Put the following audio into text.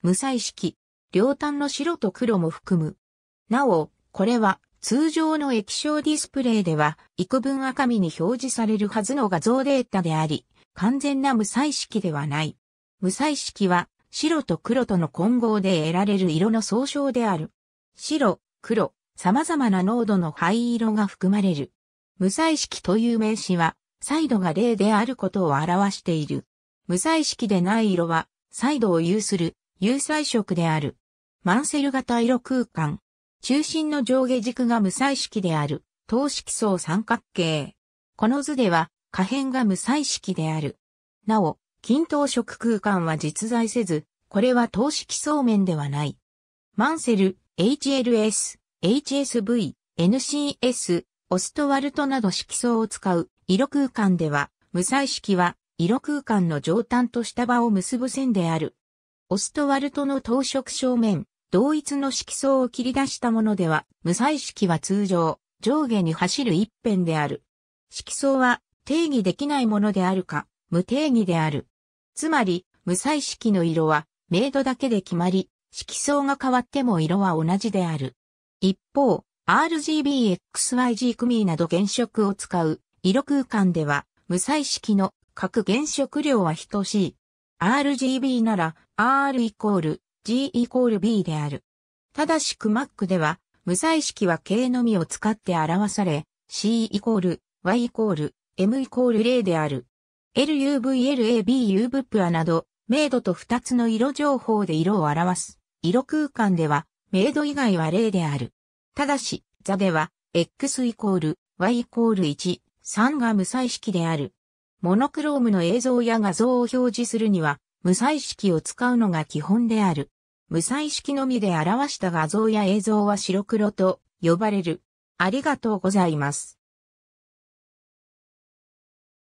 無彩色、両端の白と黒も含む。なお、これは通常の液晶ディスプレイでは幾分赤みに表示されるはずの画像データであり、完全な無彩色ではない。無彩色は白と黒との混合で得られる色の総称である。白、黒、様々な濃度の灰色が含まれる。無彩色という名詞は、彩度が0であることを表している。無彩色でない色は、彩度を有する有彩色である。マンセル型色空間。中心の上下軸が無彩色である。等色層三角形。この図では、可変が無彩色である。なお、均等色空間は実在せず、これは等色層面ではない。マンセル、HLS、HSV、NCS、オストワルトなど色層を使う色空間では、無彩色は色空間の上端と下場を結ぶ線である。オストワルトの当色正面、同一の色相を切り出したものでは、無彩色は通常、上下に走る一辺である。色相は定義できないものであるか、無定義である。つまり、無彩色の色は、明度だけで決まり、色相が変わっても色は同じである。一方、RGBXYG 組など原色を使う色空間では、無彩色の各原色量は等しい。RGB なら R イコール G イコール B である。ただしく Mac では無彩色は形のみを使って表され C イコール Y イコール M イコール0である。LUVLABUV プアなど、明度と2つの色情報で色を表す。色空間では、明度以外は0である。ただし、座では、X イコール、Y イコール1、3が無彩色である。モノクロームの映像や画像を表示するには、無彩色を使うのが基本である。無彩色のみで表した画像や映像は白黒と呼ばれる。ありがとうございます。